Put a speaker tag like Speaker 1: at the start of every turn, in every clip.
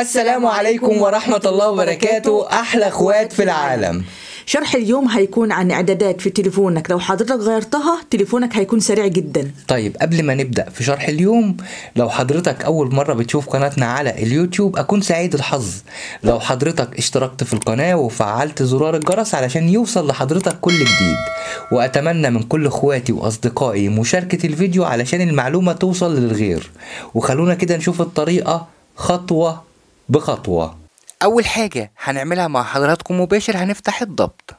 Speaker 1: السلام عليكم ورحمة الله وبركاته أحلى أخوات في
Speaker 2: العالم شرح اليوم هيكون عن اعدادات في تليفونك لو حضرتك غيرتها تليفونك هيكون سريع جدا
Speaker 1: طيب قبل ما نبدا في شرح اليوم لو حضرتك اول مره بتشوف قناتنا على اليوتيوب اكون سعيد الحظ لو حضرتك اشتركت في القناه وفعلت زرار الجرس علشان يوصل لحضرتك كل جديد واتمنى من كل اخواتي واصدقائي مشاركه الفيديو علشان المعلومه توصل للغير وخلونا كده نشوف الطريقه خطوه بخطوة أول حاجة هنعملها مع حضراتكم مباشر هنفتح الضبط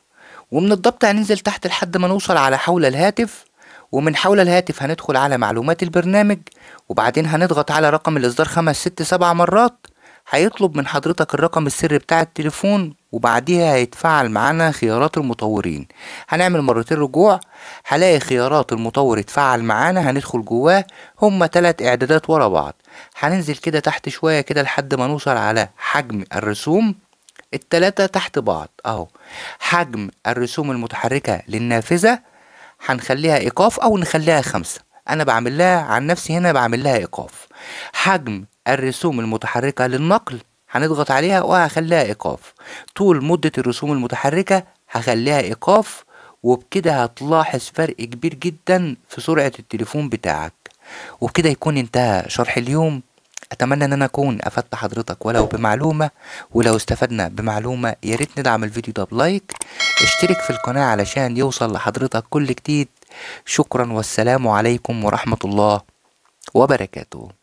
Speaker 1: ومن الضبط هننزل تحت لحد ما نوصل على حول الهاتف ومن حول الهاتف هندخل على معلومات البرنامج وبعدين هنضغط على رقم الإصدار خمس ست سبع مرات هيطلب من حضرتك الرقم السري بتاع التليفون وبعديها هيتفعل معانا خيارات المطورين هنعمل مرتين رجوع هلاقي خيارات المطور اتفعل معانا هندخل جواه هما تلات اعدادات ورا بعض هننزل كده تحت شوية كده لحد ما نوصل على حجم الرسوم التلاتة تحت بعض اهو حجم الرسوم المتحركة للنافذة هنخليها ايقاف او نخليها خمسة انا بعمل لها عن نفسي هنا بعمل لها ايقاف حجم الرسوم المتحركه للنقل هنضغط عليها وهخليها ايقاف طول مده الرسوم المتحركه هخليها ايقاف وبكده هتلاحظ فرق كبير جدا في سرعه التليفون بتاعك وبكده يكون انتهى شرح اليوم اتمنى ان انا اكون افدت حضرتك ولو بمعلومه ولو استفدنا بمعلومه يا ريت ندعم الفيديو ده بلايك اشترك في القناه علشان يوصل لحضرتك كل جديد شكرا والسلام عليكم ورحمه الله وبركاته